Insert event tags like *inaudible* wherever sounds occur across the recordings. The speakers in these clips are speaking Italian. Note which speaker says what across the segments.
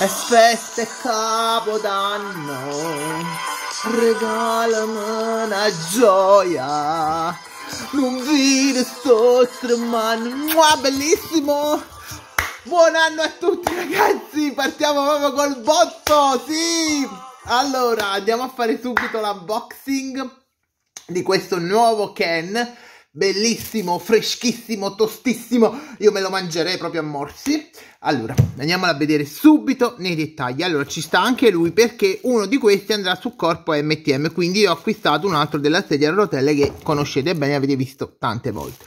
Speaker 1: è festa e capodanno, regalami una gioia, non vedi sto tremando, bellissimo! Buon anno a tutti ragazzi, partiamo proprio col botto, sì! Allora, andiamo a fare subito l'unboxing di questo nuovo Ken bellissimo, freschissimo, tostissimo, io me lo mangerei proprio a morsi. Allora, andiamola a vedere subito nei dettagli. Allora, ci sta anche lui perché uno di questi andrà su corpo MTM, quindi io ho acquistato un altro della sedia a rotelle che conoscete bene, avete visto tante volte.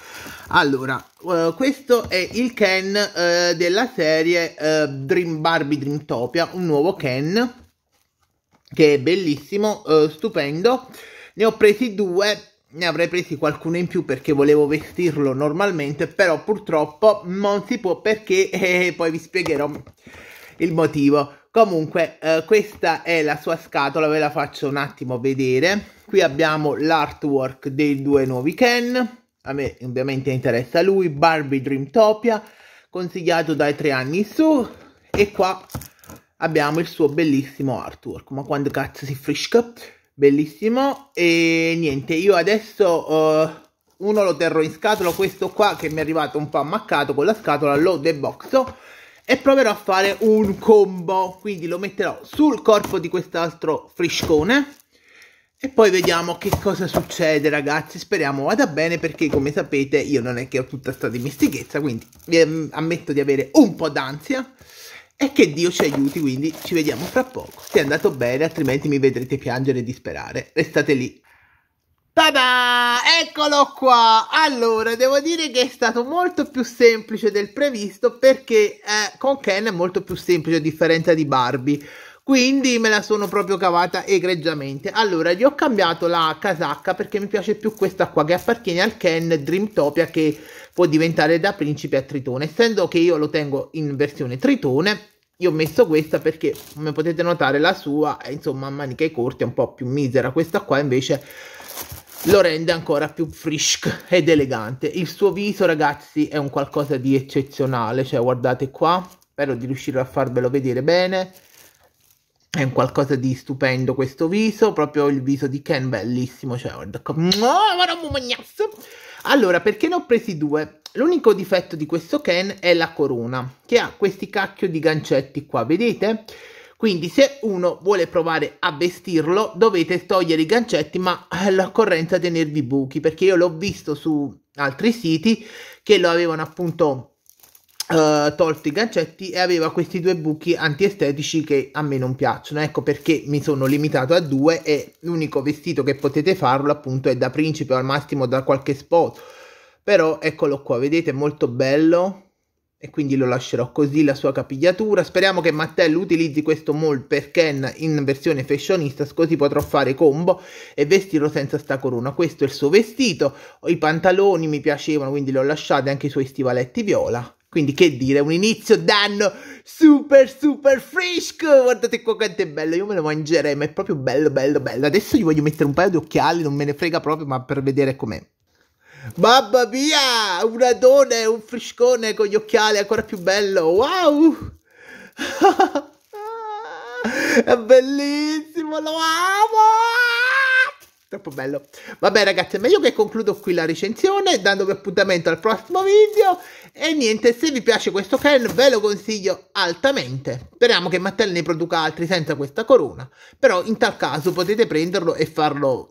Speaker 1: Allora, uh, questo è il Ken uh, della serie uh, Dream Barbie Dreamtopia, un nuovo Ken che è bellissimo, stupendo. Ne ho presi due ne avrei presi qualcuno in più perché volevo vestirlo normalmente, però purtroppo non si può perché *laughs* e eh, eh, poi vi spiegherò il motivo. Comunque, eh, questa è la sua scatola, ve la faccio un attimo vedere. Qui abbiamo l'artwork dei due nuovi Ken, a me ovviamente interessa lui, Barbie Dreamtopia, consigliato dai tre anni su, e qua abbiamo il suo bellissimo artwork, ma quando cazzo si frisca? bellissimo e niente io adesso uh, uno lo terrò in scatola questo qua che mi è arrivato un po' ammaccato con la scatola lo deboxo e proverò a fare un combo quindi lo metterò sul corpo di quest'altro friscone e poi vediamo che cosa succede ragazzi speriamo vada bene perché come sapete io non è che ho tutta questa dimestichezza quindi ehm, ammetto di avere un po' d'ansia e che Dio ci aiuti, quindi ci vediamo fra poco. Se è andato bene, altrimenti mi vedrete piangere e disperare. Restate lì. Tada! Eccolo qua! Allora, devo dire che è stato molto più semplice del previsto perché eh, con Ken è molto più semplice a differenza di Barbie. Quindi me la sono proprio cavata egregiamente. Allora, gli ho cambiato la casacca perché mi piace più questa qua che appartiene al Ken Dreamtopia che può diventare da principe a tritone. Essendo che io lo tengo in versione tritone, io ho messo questa perché, come potete notare, la sua eh, è insomma a maniche corte, un po' più misera. Questa qua invece lo rende ancora più frisk ed elegante. Il suo viso, ragazzi, è un qualcosa di eccezionale. Cioè, guardate qua, spero di riuscire a farvelo vedere bene. È un qualcosa di stupendo questo viso, proprio il viso di Ken, bellissimo, cioè guarda come... Allora, perché ne ho presi due? L'unico difetto di questo Ken è la corona, che ha questi cacchio di gancetti qua, vedete? Quindi se uno vuole provare a vestirlo, dovete togliere i gancetti, ma eh, l'occorrenza tenervi buchi, perché io l'ho visto su altri siti che lo avevano appunto eh, tolto i gancetti e aveva questi due buchi antiestetici che a me non piacciono ecco perché mi sono limitato a due e l'unico vestito che potete farlo appunto è da principe o al massimo da qualche spot però eccolo qua vedete molto bello e quindi lo lascerò così la sua capigliatura speriamo che Mattello utilizzi questo mold per Ken in versione fashionista così potrò fare combo e vestirlo senza sta corona questo è il suo vestito i pantaloni mi piacevano quindi li ho lasciati anche i suoi stivaletti viola quindi che dire, un inizio d'anno super super fresco, guardate qua quanto è bello, io me lo mangerei, ma è proprio bello bello bello. Adesso gli voglio mettere un paio di occhiali, non me ne frega proprio, ma per vedere com'è. Mamma mia, un adone, un friscone con gli occhiali, ancora più bello, wow! *laughs* è bellissimo, lo amo! Troppo bello. Vabbè ragazzi, è meglio che concludo qui la recensione, dandovi appuntamento al prossimo video. E niente, se vi piace questo can ve lo consiglio altamente. Speriamo che Mattel ne produca altri senza questa corona. Però in tal caso potete prenderlo e farlo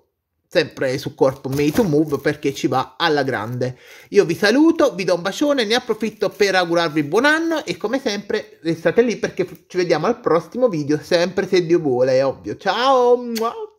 Speaker 1: sempre su corpo made to move perché ci va alla grande. Io vi saluto, vi do un bacione, ne approfitto per augurarvi buon anno e come sempre restate lì perché ci vediamo al prossimo video, sempre se Dio vuole, è ovvio. Ciao!